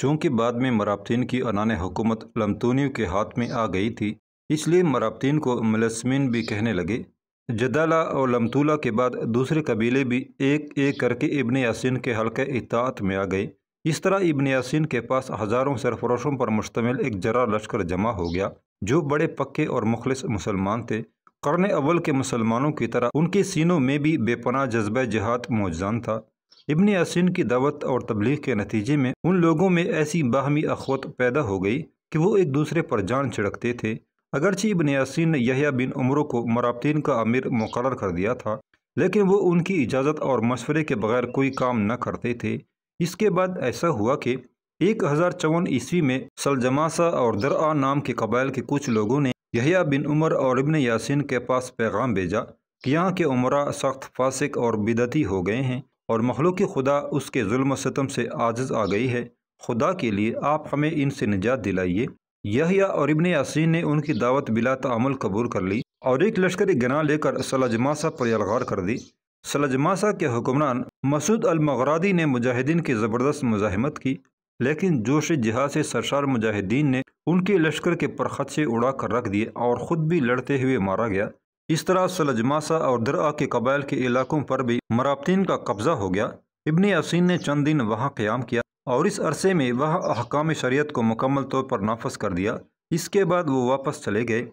चूँकि बाद में मराबतीन की अनान हुकूमत लमतूनियों के हाथ में आ गई थी इसलिए मराबतीन को मुलसमिन भी कहने लगे जदाला और लमतूला के बाद दूसरे कबीले भी एक एक करके इबन यासिन के हल्के इतात में आ गए इस तरह इबन यासिन के पास हज़ारों सरफरशों पर मुश्तमिल एक जरा लश्कर जमा हो गया जो बड़े पक्के और मुखलस मुसलमान थे करन अव्वल के मुसलमानों की तरह उनके सीनों में भी बेपना जज्ब जहाद मौजान था इबन यासिन की दावत और तबलीग के नतीजे में उन लोगों में ऐसी बाहमी अखवत पैदा हो गई कि वो एक दूसरे पर जान छिड़कते थे अगरचि इबन यासिन ने यह बिन उमरों को मराबतीन का अमीर मुकर कर दिया था लेकिन वो उनकी इजाज़त और मशवरे के बगैर कोई काम न करते थे इसके बाद ऐसा हुआ कि एक हज़ार चौवन ईस्वी में सलजमासा और दरआ नाम के कबाइल के कुछ लोगों ने यहिया बिन उमर और इबन यासिन के पास पैगाम भेजा कि यहाँ के उमरा सख्त फासिक और बिदती हो गए हैं और मखलूक खुदा उसके जुल्म सतम से आजज आ गई है खुदा के लिए आप हमें इनसे निजात दिलाइए यहिया और इबन यासिन ने उनकी दावत बिला तमल कबूल कर ली और एक लश्कर गना लेकर सलजमासा पर यलगार कर दी सलजमासा के हुक्मरान मसूद अलमगरादी ने मुजाहिदीन की ज़बरदस्त मुजाहमत की लेकिन जोश जहाज से सरशार मुजाहिदीन ने उनके लश्कर के परखत से उड़ा कर रख दिए और ख़ुद भी लड़ते हुए मारा गया इस तरह सलजमासा और दरा के कबाइल के इलाकों पर भी मराबतीन का कब्ज़ा हो गया इबन असीन ने चंद दिन वहाँ क़्याम किया और इस अरसे में वह अहकाम शरीयत को मुकम्मल तौर पर नाफज कर दिया इसके बाद वो वापस चले गए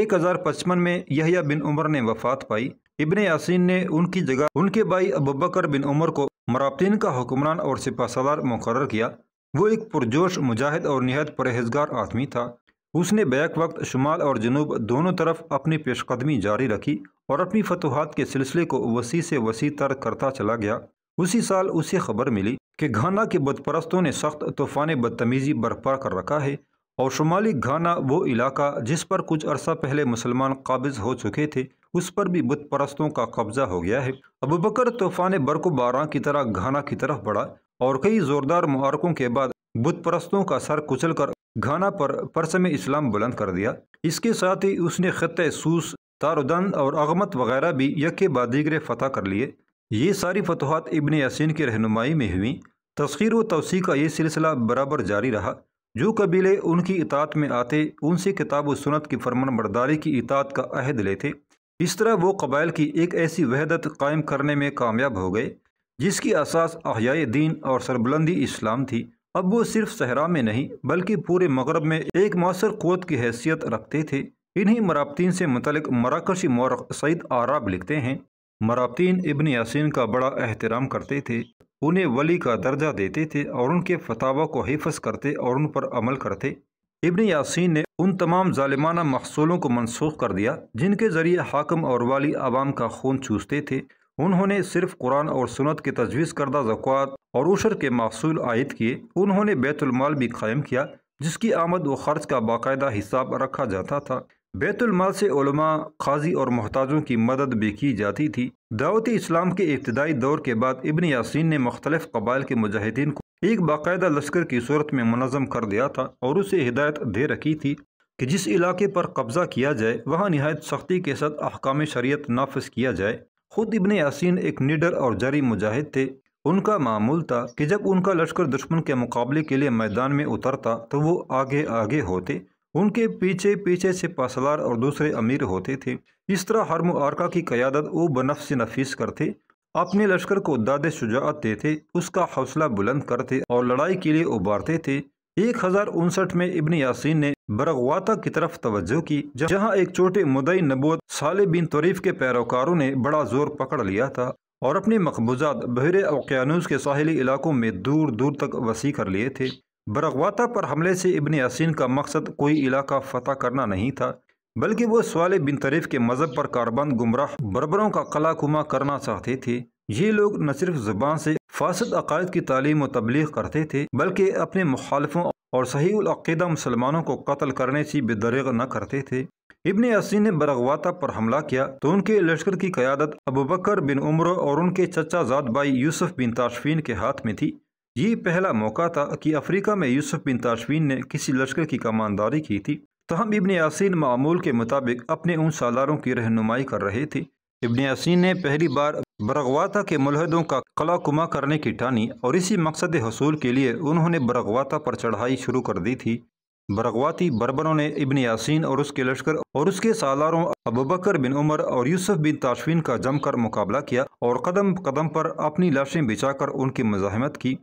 एक हज़ार पचपन में यहिया बिन उमर ने वफात पाई इबन असीन ने उनकी जगह उनके भाई अबूबकर बिन उमर को मराबतीन का हुक्मरान और सिपासलार मुकर किया वो एक पुरजोश मुजाहिद और नहायत परहेजगार आदमी था उसने बैक वक्त शुमाल और जनूब दोनों तरफ अपनी पेशकदमी जारी रखी और अपनी फतहत के सिलसिले को वसी से वसी तर करता चला गया उसी साल उसे खबर मिली कि घाना के बदपरस्तों ने सख्त तूफान बदतमीज़ी बर्पा कर रखा है और शुमाली घाना वो इलाका जिस पर कुछ अरसा पहले मुसलमान काबिज हो चुके थे उस पर भी बुत परस्तों का कब्जा हो गया है अबू बकर तूफान बरको बारा की तरह घाना की तरफ बढ़ा और कई जोरदार मुहारकों के बाद बुत परस्तों का सर कुचल कर घाना पर परसम इस्लाम बुलंद कर दिया इसके साथ ही उसने ख़त सूस तारुदन और अगमत वगैरह भी यके बादीगर फतह कर लिए ये सारी फतहत इबन यासिन की रहनुमाई में हुई तस्खीर व तोसी का ये सिलसिला बराबर जारी रहा जो कबीले उनकी इतात में आते उनसे किताब व सुनत की फरमान बरदारी की इतात का अहद लेते इस तरह वो कबाइल की एक ऐसी वहदत कायम करने में कामयाब हो गए जिसकी असास अहियाए दीन और सरबलंदी इस्लाम थी अब वो सिर्फ सहरा में नहीं बल्कि पूरे मगरब में एक मौसर कोत की हैसियत रखते थे इन्हीं मराबतीन से मतलब मराकशी मौरख सईद आराब लिखते हैं मराबतीन इबन यासिन का बड़ा एहतराम करते थे उन्हें वली का दर्जा देते थे और उनके फतावा को हिफज करते और उन पर अमल करते इबन यासिन ने उन तमाम जालिमाना मखसूलों को मनसूख कर दिया जिनके ज़रिए हाकम और वाली आवाम का खून चूसते थे उन्होंने सिर्फ कुरान और सुनत की तजवीज़ करदा जकवात और उशर के मासूल आयद किए उन्होंने बैतुलमाल भी कायम किया जिसकी आमद व खर्च का बाकायदा हिसाब रखा जाता था बैतुलमाल से उलमा खाजी और मोहताजों की मदद भी की जाती थी दावत इस्लाम के इब्तदाई दौर के बाद इबन यासिन ने मुख्तलिफ कबाइल के मुजाहिदीन को एक बाकायदा लश्कर की सूरत में मनज़म कर दिया था और उसे हिदायत दे रखी थी कि जिस इलाके पर कब्ज़ा किया जाए वहाँ नहायत सख्ती के साथ अहकाम शरीय नाफज किया जाए खुद इबन यासिन एक निडर और जरी मुजाहिद थे उनका मामूल था कि जब उनका लश्कर दुश्मन के मुकाबले के लिए मैदान में उतरता तो वो आगे आगे होते उनके पीछे पीछे से पासलार और दूसरे अमीर होते थे इस तरह हर मुआरका की क़्यादत वो बनफ़ से नफीस करते अपने लश्कर को दादे शुजात देते उसका हौसला बुलंद करते और लड़ाई के लिए उबारते थे एक हजार उनसठ में इबन यासीन ने बरगवाता की तरफ तवज्जो की जहाँ एक छोटे मुदई नबोत साले बिन तरीफ के पैरोकारों ने बड़ा जोर पकड़ लिया था और अपने मकबूजात बहरे ओकियानूस के साहली इलाकों में दूर दूर तक वसी कर लिए थे बरगवाता पर हमले से इबन यासीन का मकसद कोई इलाका फतेह करना नहीं था बल्कि वो सवाल बिन तरीफ के मज़हब पर कारबंद गुमराह बरबरों का कला कुमा करना चाहते थे ये लोग न सिर्फ ज़ुबान से फासद अकायद की तालीम व तबलीग करते थे बल्कि अपने मुखालफों और सही सहीदा मुसलमानों को कत्ल करने से बेदरग न करते थे इबन असी ने बरगवाता पर हमला किया तो उनके लश्कर की क़्यादत अबूबकर बिन उम्र और उनके चचा ज़ाद भाई यूसुफ बिन ताशफीन के हाथ में थी ये पहला मौका था कि अफ्रीका में यूसुफ बिन ताशवीन ने किसी लश्कर की कमानदारी की थी तहम तो इबन यासिन मामूल के मुताबिक अपने उन सालारों की रहनुमाई कर रहे थे इबन असीन ने पहली बार बरगवाता के मुलहदों का कला कुमा करने की ठानी और इसी मकसद हसूल के लिए उन्होंने बरगवाता पर चढ़ाई शुरू कर दी थी बरगवाती बर्बरों ने इबन यासिन और उसके लश्कर और उसके सालारों अबूबकर बिन उमर और यूसुफ बिन ताशवीन का जमकर मुकाबला किया और कदम कदम पर अपनी लाशें बिछाकर उनकी मजाहमत की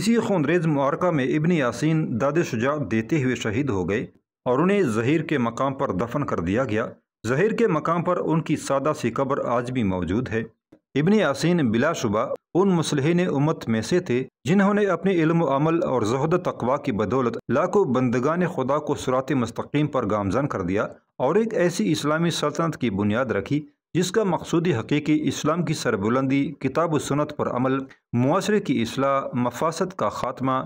इसी खूनरेज मुआरका में इबन यासीन दाद शुजा देते हुए शहीद हो गए और उन्हें जहीर के मकाम पर दफन कर दिया गया जहीर के मकाम पर उनकी सादा सी कब्र आज भी मौजूद है इबन यासिन बिलाशुबा उन मुसलहन उम्मत में से थे जिन्होंने अपने इल्म अमल और जहद तकवा की बदौलत लाखों बंदगान खुदा को सुरात मस्तकीम पर गामजन कर दिया और एक ऐसी इस्लामी सल्तनत की बुनियाद रखी जिसका मकसूदी हकीकी इस्लाम की सरबुलंदी किताब सुनत पर अमल मुआरे की असलाह मफासत का खात्मा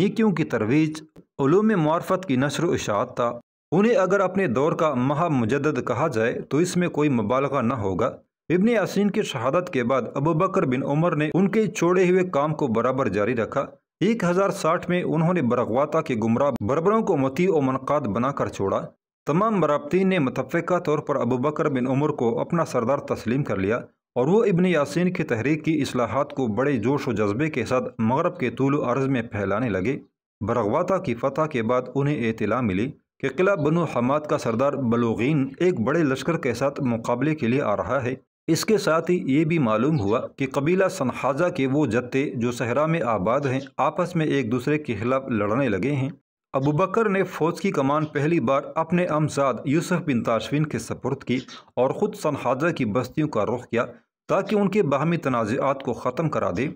नीकियों की तरवीज ूम मार्फत की नशर व था उन्हें अगर अपने दौर का महामजद कहा जाए तो इसमें कोई मुबालगा न होगा इबन यासिन की शहादत के बाद अबू बकर बिन उमर ने उनके छोड़े हुए काम को बराबर जारी रखा 1060 में उन्होंने बरगवाता के गुमराह बरबरों को मती और मनकाद बनाकर छोड़ा तमाम बराबतीन ने मुतफ़ा तौर पर अबू बकर बिन उमर को अपना सरदार तस्लीम कर लिया और वो इबन यासिन की तहरीक की असलाहत को बड़े जोश व जज्बे के साथ मगरब के तूल अर्ज़ में फैलाने लगे बरगवाता की फ़तह के बाद उन्हें इतला मिली कि किला बनु हमाद का सरदार बलोगीन एक बड़े लश्कर के साथ मुकाबले के लिए आ रहा है इसके साथ ही ये भी मालूम हुआ कि कबीला सनहाजा के वो जत्ते जो सहरा में आबाद हैं आपस में एक दूसरे के खिलाफ लड़ने लगे हैं अबू बकर ने फौज की कमान पहली बार अपने अमजाद यूसुफ बिन ताशविन के सपुर्द की और ख़ुद सनहाजा की बस्तियों का रुख किया ताकि उनके बाहमी तनाज़ात को ख़त्म करा दे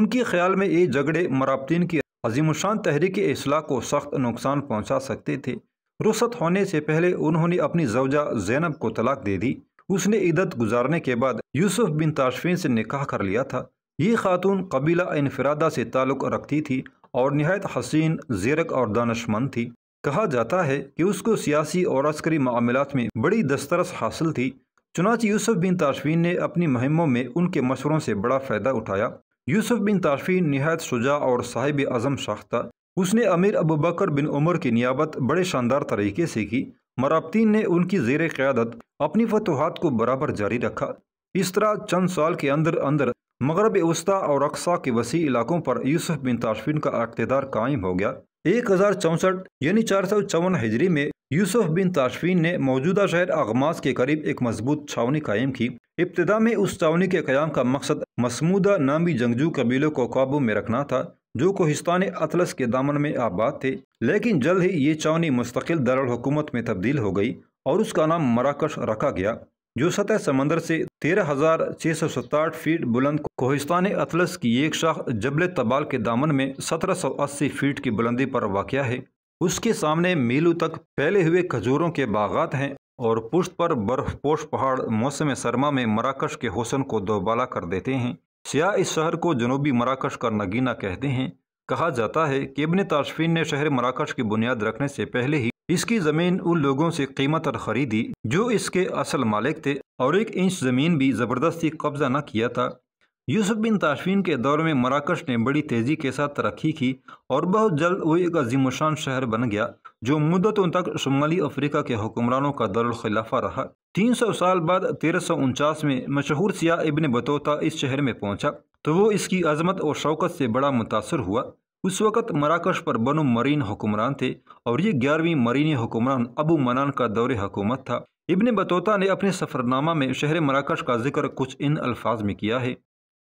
उनके ख्याल में ये झगड़े मराबतीन की अजीमशान तहरीक असलाह को सख्त नुकसान पहुँचा सकते थे रुसत होने से पहले उन्होंने अपनी जवजा जैनब को तलाक दे दी उसने इद्दत गुजारने के बाद यूसुफ बिन ताशफिन से निकाह कर लिया था ये खातून कबीला इनफरादा से ताल्लुक़ रखती थी और नहायत हसीन जीरक और दानशमंद थी कहा जाता है कि उसको सियासी और अस्करी मामलों में बड़ी दस्तरस हासिल थी चुनाच यूसुफ बिन ताशफीन ने अपनी मुहिमों में उनके मशवरों से बड़ा फ़ायदा उठाया यूसुफ बिन ताशफीन नहायत शुजा और साहिब आज़म शाख था उसने अमीर अबू बकर बिन उमर की नियाबत बड़े शानदार तरीके से की मराबतीन ने उनकी जेर क़्यादत अपनी फतूहत को बराबर जारी रखा इस तरह चंद साल के अंदर अंदर मगरब वस्ता और अक्सा के वसी इलाकों पर यूसुफ बिन ताशफिन का अकतदार कायम हो गया एक हज़ार चौसठ यानी चार सौ चौवन हिजरी में यूसुफ बिन ताशफिन ने मौजूदा शहर अगमास के करीब एक मजबूत छावनी कायम की इब्तदा में उस छावनी के क्याम का मकसद मसमूदा नामी जंगजू कबीलों को काबू में रखना था जो कोहिस्तान अतलस के दामन में आबाद थे लेकिन जल्द ही ये चावनी मुस्तकिल दरल हुकूमत में तब्दील हो गई और उसका नाम मराकश रखा गया जो सतह समंदर से तेरह हजार छह सौ सताहठ फीट बुलंद कोहिस्तान अतलस की एक शाख जबल तबाल के दामन में सत्रह सौ अस्सी फीट की बुलंदी पर वाक़ है उसके सामने मीलू तक फैले हुए खजूरों के बागात हैं और पुष्ट पर बर्फपोश पहाड़ मौसम सरमा में मराकश के हुसन को दोबाला कर देते हैं सियाह इस शहर को जनूबी मराकश का नगीना कहते हैं कहा जाता है कि इबन ताशफीन ने शहर मराकश की बुनियाद रखने से पहले ही इसकी ज़मीन उन लोगों से कीमत और ख़रीदी जो इसके असल मालिक थे और एक इंच ज़मीन भी ज़बरदस्ती कब्ज़ा न किया था यूसुफ बिन ताशवीन के दौर में मराकश ने बड़ी तेज़ी के साथ तरक्की की और बहुत जल्द वो एक अजीमशान शहर बन गया जो मुद्दतों तक शुमाली अफ्रीका के हुक्मरानों का दरखिलाफा रहा तीन सौ साल बाद तेरह सौ उनचास में मशहूर सिया इबन बतौता इस शहर में पहुंचा तो वो इसकी अजमत और शौकत से बड़ा मुतासर हुआ उस वक़्त मराकश पर बनो मरीन हुक्मरान थे और ये ग्यारहवीं मरीनी हुक्मरान अबू मनान का दौर हकूमत था इबन बतौता ने अपने सफ़रनामा में शहर मराकश का जिक्र कुछ इन अल्फाज में किया है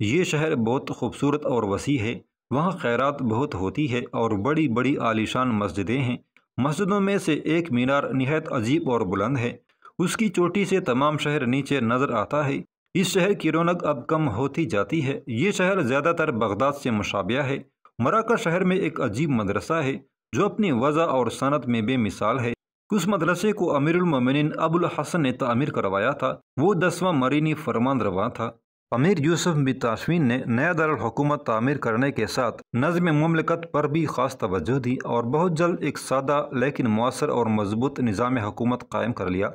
ये शहर बहुत खूबसूरत और वसी है वहाँ खैरात बहुत होती है और बड़ी बड़ी आलीशान मस्जिदें हैं मस्जिदों में से एक मीनार नहायत अजीब और बुलंद है उसकी चोटी से तमाम शहर नीचे नज़र आता है इस शहर की रौनक अब कम होती जाती है ये शहर ज़्यादातर बगदाद से मुशाबिया है मराका शहर में एक अजीब मदरसा है जो अपनी वजह और सनत में बेमिसाल है उस मदरसे को अमीरमिन अबुल हसन ने तमीर करवाया था वो दसवां मरीनी फरमान रवा था अमीर यूसुफ बिन ताशवीन ने नया दारकूमत तामीर करने के साथ नज़म ममलिकत पर भी खास तवज्जो दी और बहुत जल्द एक सादा लेकिन मौसर और मजबूत निज़ाम हुकूमत कायम कर लिया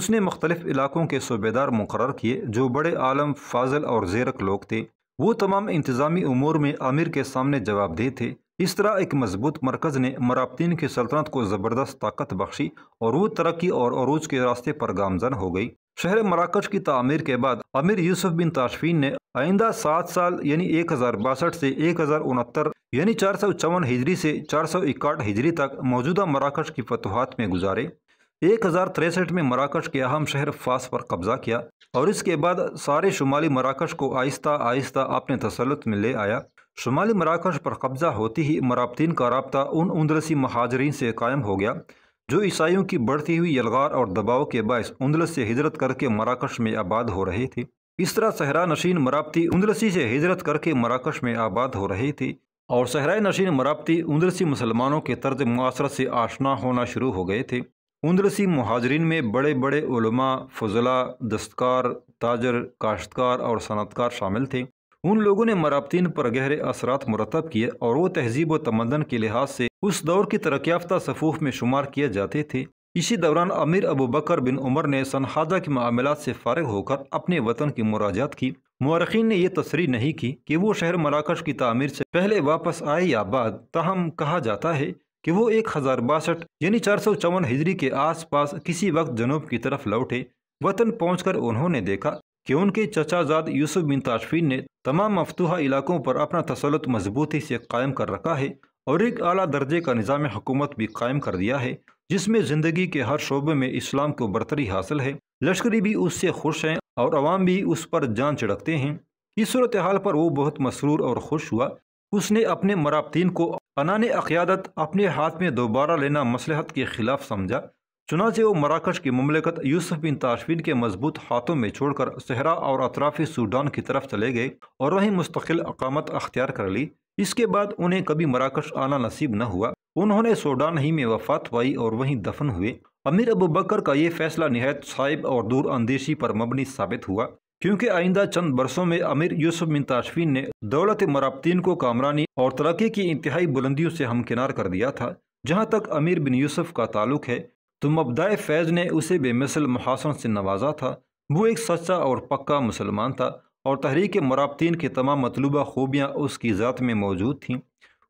उसने मुख्तलिफ इलाकों के सूबेदार मुकर किए जो बड़े आलम फाजल और जेरक लोग थे वो तमाम इंतज़ामी उमूर में आमिर के सामने जवाब दे थे इस तरह एक मजबूत मरकज़ ने मराबतीन की सल्तनत को ज़बरदस्त ताकत बख्शी और वो तरक्की और अरूज के रास्ते पर गामजन हो गई शहर मराकश की तमीर के बाद अमीर यूसुफ बिन ताशफीन ने आइंदा सात साल यानी एक हज़ार बासठ से एक हज़ार उनहत्तर यानी चार सौ चौवन हिजरी से चार सौ इकहठ हिजरी तक मौजूदा मराकश की फतवाहत में गुजारे एक हज़ार तिरसठ में मराकश के अहम शहर फास पर कब्ज़ा किया और इसके बाद सारे शुमाली मराकश को आहिस्ता आहिस्ता अपने तसलत में ले आया शुमाली मराकश पर कब्ज़ा होती ही मराबतीन का रबता उन उंदरसी महाजरीन से कायम हो गया जो ईसाइयों की बढ़ती हुई यलगार और दबाव के बायस उंदलस से हिजरत करके मराकश में आबाद हो रहे थे इस तरह सहरा नशीन मराबती उंदलसी से हिजरत करके मराकश में आबाद हो रही थी और सहरा नशीन मराबती उंदलसी मुसलमानों के तर्ज मासरत से आशना होना शुरू हो गए थे उंदलसी महाजरीन में बड़े बड़े उलमा फजला दस्तकार ताजर काश्तकार और सनतकार शामिल थे उन लोगों ने मराबतीन पर गहरे असरात मुरतब किए और वो तहजीब व तमदन के लिहाज से उस दौर की तरक्याफ्ता याफ्ता सफूफ में शुमार किए जाते थे इसी दौरान अमीर अबू बकर बिन उमर ने सनहादा के मामला से फारग होकर अपने वतन की मुराजात की मौरखीन ने यह तस्री नहीं की कि वो शहर मराकश की तमीर से पहले वापस आए या बाद तहम कहा जाता है कि वो एक हज़ार बासठ यानी चार सौ चौवन हिजरी के आस पास किसी वक्त जनूब की तरफ लौटे वतन पहुँच कर उन्होंने देखा कि उनके चचाजाद यूसुफ बिन ताशफीन ने तमाम मफतूहा इलाकों पर अपना तसलत मजबूती से कायम कर रखा है और एक अला दर्जे का निज़ाम हुकूमत भी कायम कर दिया है जिसमें ज़िंदगी के हर शोबे में इस्लाम को बरतरी हासिल है लश्करी भी उससे खुश हैं और अवाम भी उस पर जान छिड़कते हैं इस सूरत हाल पर वो बहुत मसरूर और खुश हुआ उसने अपने मराबतीन को अनान क़्यादत अपने हाथ में दोबारा लेना मसलहत के खिलाफ समझा चुनाचे वो मराकश की ममलिकत यूसुफ बिन ताशवीन के मजबूत हाथों में छोड़कर सहरा और अतराफ़ी सूडान की तरफ चले गए और वहीं मुस्तकिल अकामत अख्तियार कर ली इसके बाद उन्हें कभी मराकश आना नसीब न हुआ उन्होंने सूडान ही में वफात पाई और वहीं दफन हुए अमीर अबू बकर का ये फैसला नहायत साहिब और दूर अंदेशी पर मबनी साबित हुआ क्योंकि आइंदा चंद बरसों में अमीर यूसुफ बिन ताशवीन ने दौलत मराबतीन को कामरानी और तरक्की की इंतहाई बुलंदियों से हमकिनार कर दिया था जहाँ तक अमीर बिन यूसुफ का ताल्लुक है तो मबदाय फैज़ ने उसे बेमिसल मुहासन से नवाजा था वो एक सच्चा और पक्का मुसलमान था और तहरीक मराबतीन की तमाम मतलूबा खूबियाँ उसकी ज़ात में मौजूद थीं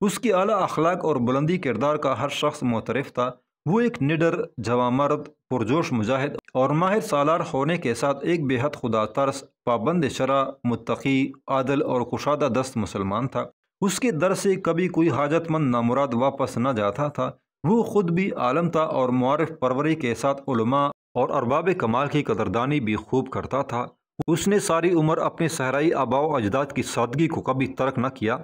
उसकी अला अखलाक और बुलंदी किरदार का हर शख्स मोतरफ था वो एक निडर जवामर्द पुरजोश मुजाहिद और माहिर सालार होने के साथ एक बेहद खुदा तर्स पाबंद शरा मुतकी आदल और कुशादा दस्त मुसलमान था उसके दर से कभी कोई हाजतमंद नामुराद वापस न जाता था वो ख़ुद भी आलम था और मौरफ परवरी के साथ उलमा और अरबाब कमाल की कदरदानी भी खूब करता था उसने सारी उम्र अपने सहराई आबाओ अजदाद की सादगी को कभी तर्क न किया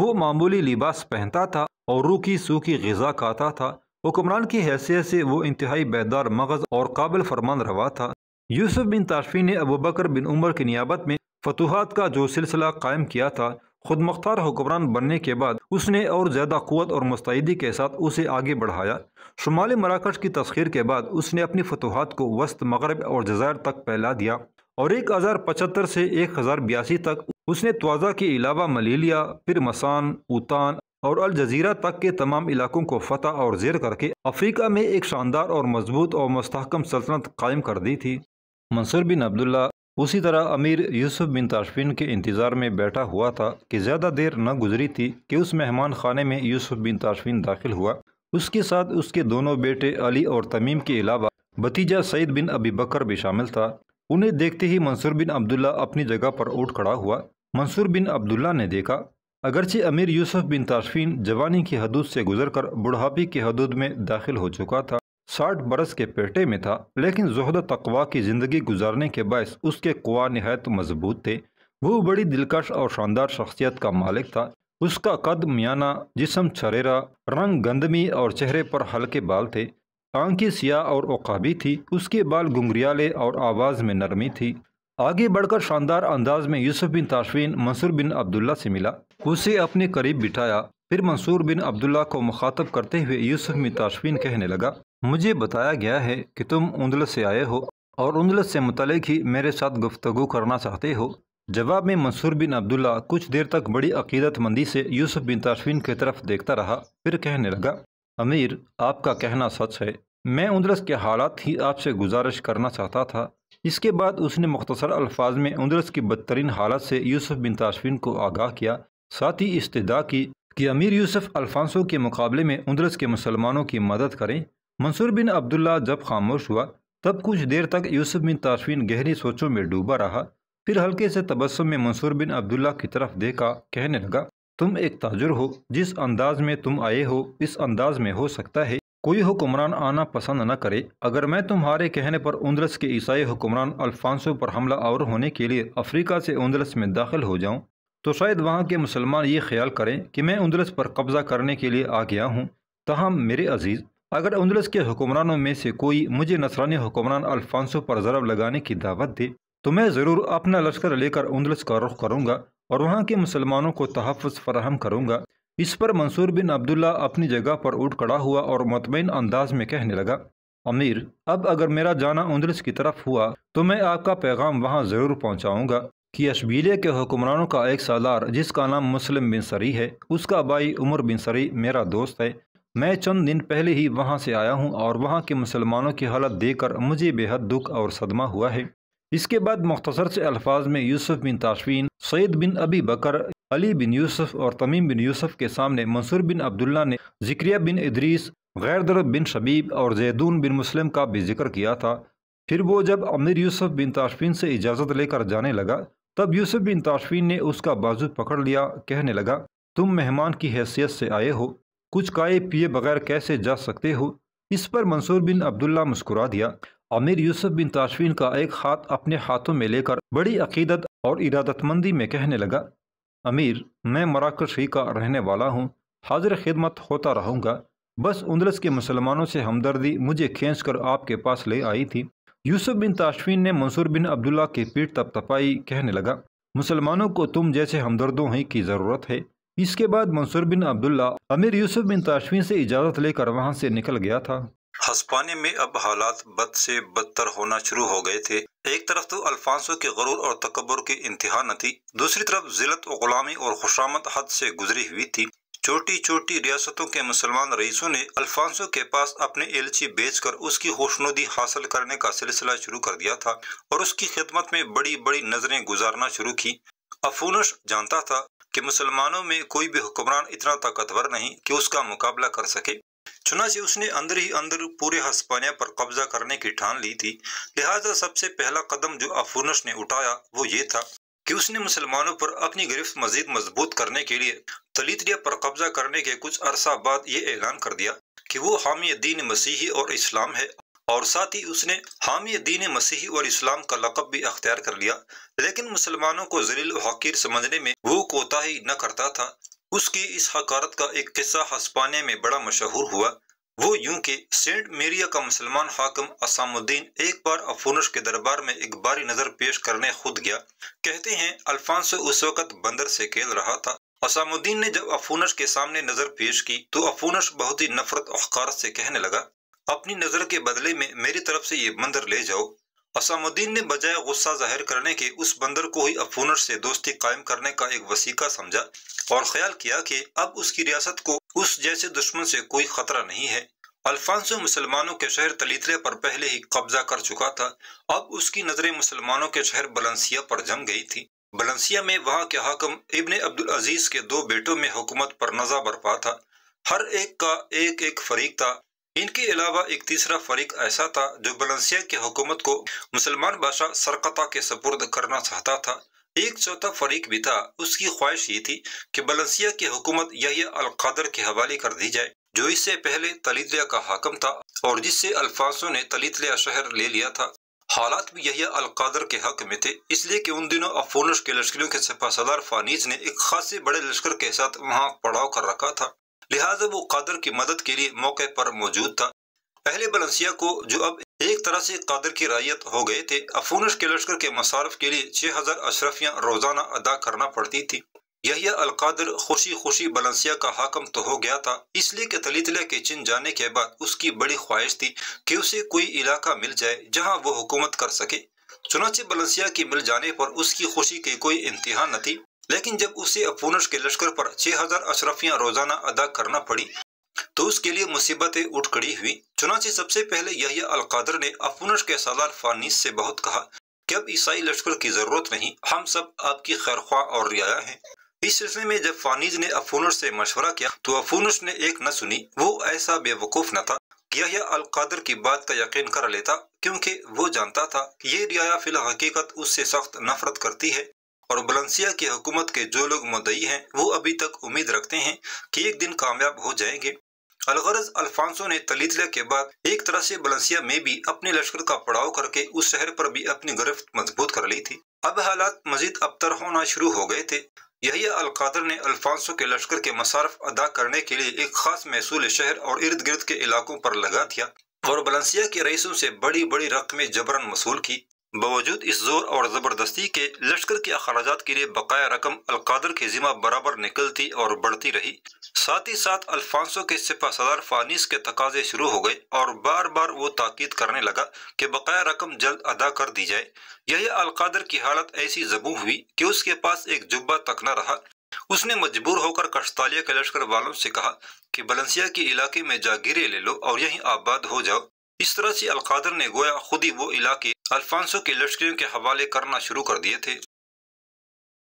वो मामूली लिबास पहनता था और रूखी सूखी गज़ा खाता था हुक्मरान की हैसियत से वो इंतहाई बेदार मगज़ और काबिल फरमान रवा था यूसुफ बिन ताशफी ने अबू बकर बिन उमर की नियाबत में फतूहत का जो सिलसिला कायम किया था खुद मुख्तार हुक्मरान बनने के बाद उसने और ज़्यादा क़ुत और मुस्तैदी के साथ उसे आगे बढ़ाया शुमाली मराकश की तस्खीर के बाद उसने अपनी फतूहत को वस्त मगरब और जजायर तक फैला दिया और एक हज़ार पचहत्तर से एक हज़ार बयासी तक उसने तोज़ा के अलावा मलेलिया फिर मसान उतान और अल जजीरा तक के तमाम इलाकों को फतह और जेर करके अफ्रीका में एक शानदार और मजबूत और मस्तकम सल्तनत कायम कर दी थी मंसूर बिन अब्दुल्ला उसी तरह अमीर यूसुफ बिन ताशफिन के इंतज़ार में बैठा हुआ था कि ज़्यादा देर न गुजरी थी कि उस मेहमान खाने में यूसुफ बिन ताशफिन दाखिल हुआ उसके साथ उसके दोनों बेटे अली और तमीम के अलावा भतीजा सईद बिन अबी बकर भी शामिल था उन्हें देखते ही मंसूर बिन अब्दुल्ला अपनी जगह पर उठ खड़ा हुआ मंसूर बिन अब्दुल्ला ने देखा अगरचे अमीर यूसुफ बिन ताशफिन जवानी की हदूद से गुजर कर बुढ़ापे की हदूद में दाखिल हो चुका था साठ बरस के पेटे में था लेकिन जहद तकवा की ज़िंदगी गुजारने के बायस उसके कुआ नहायत मजबूत थे वो बड़ी दिलकश और शानदार शख्सियत का मालिक था उसका कद मियाना जिसम छरेरा रंग गंदमी और चेहरे पर हल्के बाल थे आंखें सियाह और ओकाबी थी उसके बाल गुंगरियाले और आवाज़ में नरमी थी आगे बढ़कर शानदार अंदाज में यूसुफ बिन ताशवीन मंसूर बिन अब्दुल्ला से मिला उसे अपने करीब बिठाया फिर मंसूर बिन अब्दुल्ला को मुखातब करते हुए यूसुफ बिन ताशवीन कहने लगा मुझे बताया गया है कि तुम उंदल से आए हो और उंदल से मुतल ही मेरे साथ गुफ्तु करना चाहते हो जवाब में मंसूर बिन अब्दुल्ला कुछ देर तक बड़ी अकीदतमंदी से यूसुफ बिन तशफिन की तरफ देखता रहा फिर कहने लगा अमीर आपका कहना सच है मैं उंदरस के हालात ही आपसे गुजारिश करना चाहता था इसके बाद उसने मुख्तसर अल्फाज में उंदरस की बदतरीन हालत से यूसुफ बिन ताशफिन को आगाह किया साथ ही इस्तः की कि अमीर यूसुफ अल्फांसो के मुकाबले में उंदरस के मुसलमानों की मदद करें मंसूर बिन अब्दुल्ला जब खामोश हुआ तब कुछ देर तक यूसुफ बिन ताशवीन गहरी सोचों में डूबा रहा फिर हल्के से तबस्म में मंसूर बिन अब्दुल्ला की तरफ देखा कहने लगा तुम एक ताजुर हो जिस अंदाज में तुम आए हो इस अंदाज में हो सकता है कोई हुक्मरान आना पसंद न करे अगर मैं तुम्हारे कहने पर उन्द्रस के ईसाई हुक्मरान अल्फांसो पर हमला आवर होने के लिए अफ्रीका से उन्द्रस में दाखिल हो जाऊं तो शायद वहां के मुसलमान ये ख्याल करें कि मैं उन्द्रस पर कब्जा करने के लिए आ गया हूं तहम मेरे अजीज़ अगर अंदलस के हुक्मरानों में से कोई मुझे नसरानी हुक्मरान अल्फांसो पर ज़रब लगाने की दावत दे तो मैं ज़रूर अपना लश्कर लेकर अंदलस का रुख करूँगा और वहाँ के मुसलमानों को तहफ़ फराहम करूँगा इस पर मंसूर बिन अब्दुल्ला अपनी जगह पर उठ खड़ा हुआ और मतमिन अंदाज में कहने लगा अमीर अब अगर मेरा जाना उंदरस की तरफ हुआ तो मैं आपका पैगाम वहाँ ज़रूर पहुँचाऊँगा कि अशबीले के हुक्मरानों का एक सालार जिसका नाम मुस्लिम बिन सरी है उसका भाई उमर बिन सरी मेरा दोस्त है मैं चंद दिन पहले ही वहाँ से आया हूँ और वहाँ के मुसलमानों की हालत देखकर मुझे बेहद दुख और सदमा हुआ है इसके बाद मुख्तसर से अल्फाज में यूसुफ बिन ताशवीन सैद बिन अबी बकर अली बिन यूसुफ और तमीम बिन यूसुफ के सामने मंसूर बिन अब्दुल्ला ने जिक्रिया बिन इदरीस गैरदर बिन शबीब और जैदून बिन मुस्लिम का भी जिक्र किया था फिर वो जब अमीर यूसुफ बिन ताशफिन से इजाज़त लेकर जाने लगा तब यूसुफ बिन ताशफिन ने उसका बाजू पकड़ लिया कहने लगा तुम मेहमान की हैसियत से आए हो कुछ काए पिए बगैर कैसे जा सकते हो इस पर मंसूर बिन अब्दुल्ला मुस्कुरा दिया आमिर यूसुफ बिन ताशवीन का एक हाथ अपने हाथों में लेकर बड़ी अकीदत और इरादतमंदी में कहने लगा अमीर मैं मराकशी का रहने वाला हूँ हाजिर खिदमत होता रहूँगा बस उंदलस के मुसलमानों से हमदर्दी मुझे खींच कर आपके पास ले आई थी यूसुफ बिन ताशवीन ने मंसूर बिन अब्दुल्ला की पीठ तपाई कहने लगा मुसलमानों को तुम जैसे हमदर्दों ही की ज़रूरत है इसके बाद मंसूर बिन अब्दुल्ला अमीर यूसुफ बिन ताशवी से इजाज़त लेकर वहाँ से निकल गया था हस्पानी में अब हालात बद से बदतर होना शुरू हो गए थे एक तरफ तो अल्फांसो के गरूर और तकबर की इंतहा न थी दूसरी तरफ जिलत गुलामी और खुशामद हद से गुजरी हुई थी छोटी छोटी रियासतों के मुसलमान रईसों ने अल्फांसो के पास अपने एलची बेचकर उसकी होशनोदी हासिल करने का सिलसिला शुरू कर दिया था और उसकी खिदमत में बड़ी बड़ी नजरें गुजारना शुरू की अफूनश जानता था कि मुसलमानों में कोई भी हुक्मरान इतना ताकतवर नहीं कि उसका मुकाबला कर सके चुनाचे उसने अंदर ही अंदर पूरे हस्पानिया पर कब्जा करने की ठान ली थी लिहाजा सबसे पहला कदम जो अफूनश ने उठाया वो ये था कि उसने मुसलमानों पर अपनी गिरफ्त मजीद मजबूत करने के लिए दलितरिया पर कब्जा करने के कुछ अरसा बाद ये ऐलान कर दिया कि वो हामी दीन मसीही और इस्लाम है और साथ ही उसने हामी दीन मसीही और इस्लाम का लकब भी अख्तियार कर लिया लेकिन मुसलमानों को जरील हकीर समझने में वो कोताही न करता था उसकी इस हकारत का एक किस्सा हस्पानिया में बड़ा मशहूर हुआ वो यूं कि सेंट मेरिया का मुसलमान हाकम असामुद्दीन एक बार अफोनश के दरबार में एक बारी नजर पेश करने खुद गया कहते हैं अल्फांसो उस वक्त बंदर से खेल रहा था असामुद्दीन ने जब अफूनश के सामने नजर पेश की तो अफूनश बहुत ही नफरत अखकारत से कहने लगा अपनी नजर के बदले में मेरी तरफ से ये बंदर ले जाओ असामुद्दीन ने बजाय गुस्सा जाहिर करने के उस बंदर को ही अफूनर से दोस्ती कायम करने का एक वसीका समझा और ख्याल किया कि अब उसकी रियासत को उस जैसे दुश्मन से कोई खतरा नहीं है अल्फांसो मुसलमानों के शहर तलीतरे पर पहले ही कब्जा कर चुका था अब उसकी नजरें मुसलमानों के शहर बलंसिया पर जम गई थी बलंसिया में वहाँ के हाकम इबन अब्दुल अजीज के दो बेटों में हुकूमत पर नजा बरपा था हर एक का एक एक फरीक था इनके अलावा एक तीसरा फरीक ऐसा था जो बलंसिया की हुकूमत को मुसलमान बादशाह सरकता के सपुर्द करना चाहता था एक चौथा फरीक भी था उसकी ख्वाहिश ये थी कि बलंसिया की हुकूमत यही अलकादर के हवाले कर दी जाए जो इससे पहले तलीतलिया का हाकम था और जिससे अल्फांसो ने तलीतलिया शहर ले लिया था हालात भी यही अलकादर के हक में थे इसलिए कि उन दिनों अफोनश के लश्करियों के सफा सदार फानीज ने एक खासे बड़े लश्कर के साथ वहां पड़ाव कर रखा था लिहाजा वो कादर की मदद के लिए मौके पर मौजूद था पहले बलंसिया को जो अब एक तरह से कादर की रायत हो गए थे अफूनश के लश्कर के मसारफ के लिए छह हज़ार अशरफियाँ रोज़ाना अदा करना पड़ती थी यही अलकादर खुशी खुशी बलंसिया का हाकम तो हो गया था इसलिए कि तलीतला के चिन जाने के बाद उसकी बड़ी ख्वाहिश थी कि उसे कोई इलाका मिल जाए जहाँ वो हुकूमत कर सके चुनाचे बलंसिया की मिल जाने पर उसकी खुशी की कोई इंतहा न थी लेकिन जब उसे अपूर्ण के लश्कर पर 6000 अशरफिया रोजाना अदा करना पड़ी तो उसके लिए मुसीबतें उठ खड़ी हुई चुनाची सबसे पहले यहिया अलकादर ने अपूनश के सदार फानीस से बहुत कहा कि अब ईसाई लश्कर की जरूरत नहीं हम सब आपकी खैरख्वाह और रियाया हैं इस सिलसिले में जब फानीज ने अफूनस से मशवरा किया तो अफूनस ने एक न सुनी वो ऐसा बेवकूफ न था यह अलकादर की बात का यकीन कर लेता क्योंकि वो जानता था कि ये रियाया फिलहाल हकीकत उससे सख्त नफरत करती है और बलंसिया की हुकूमत के जो लोग मदई हैं वो अभी तक उम्मीद रखते हैं कि एक दिन कामयाब हो जाएंगे अलगरज अल्फांसो ने तलीतले के बाद एक तरह से बलंसिया में भी अपने लश्कर का पड़ाव करके उस शहर पर भी अपनी गिरफ्त मजबूत कर ली थी अब हालात मजीद अबतर होना शुरू हो गए थे यही अलकादर ने अल्फांसो के लश्कर के मसारफ अदा करने के लिए एक खास महसूल शहर और इर्द गिर्द के इलाकों पर लगा दिया और बलंसिया के रईसों से बड़ी बड़ी रकमें जबरन वसूल की बावजूद इस जोर और ज़बरदस्ती के लश्कर के अखराज के लिए बकाया रकम अलकादर की जिम्मा बराबर निकलती और बढ़ती रही साथ ही साथ अल्फांसो के सिपा सदार फानीस के तकाजे शुरू हो गए और बार बार वो ताकीद करने लगा कि बकाया रकम जल्द अदा कर दी जाए यही अलकादर की हालत ऐसी जबू हुई कि उसके पास एक जुब्बा तक न रहा उसने मजबूर होकर कश्तालिया के लश्कर वालों से कहा कि बलंसिया के इलाके में जागीरें ले लो और यहीं आबाद हो जाओ इस तरह से अलकादर ने गोया खुद ही वो इलाके अल्फांसो के लश्करियों के हवाले करना शुरू कर दिए थे